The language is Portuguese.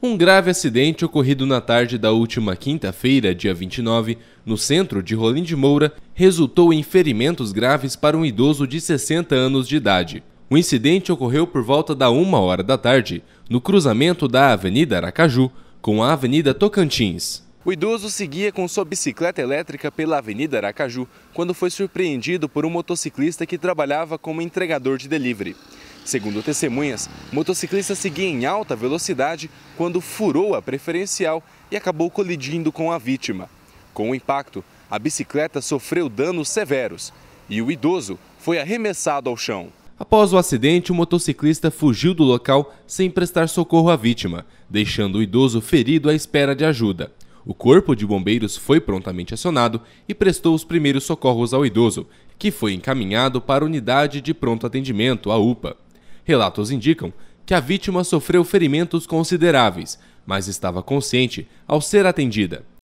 Um grave acidente ocorrido na tarde da última quinta-feira, dia 29, no centro de Rolim de Moura, resultou em ferimentos graves para um idoso de 60 anos de idade. O incidente ocorreu por volta da uma hora da tarde, no cruzamento da Avenida Aracaju com a Avenida Tocantins. O idoso seguia com sua bicicleta elétrica pela Avenida Aracaju quando foi surpreendido por um motociclista que trabalhava como entregador de delivery. Segundo testemunhas, o motociclista seguia em alta velocidade quando furou a preferencial e acabou colidindo com a vítima. Com o impacto, a bicicleta sofreu danos severos e o idoso foi arremessado ao chão. Após o acidente, o motociclista fugiu do local sem prestar socorro à vítima, deixando o idoso ferido à espera de ajuda. O corpo de bombeiros foi prontamente acionado e prestou os primeiros socorros ao idoso, que foi encaminhado para a unidade de pronto atendimento, a UPA. Relatos indicam que a vítima sofreu ferimentos consideráveis, mas estava consciente ao ser atendida.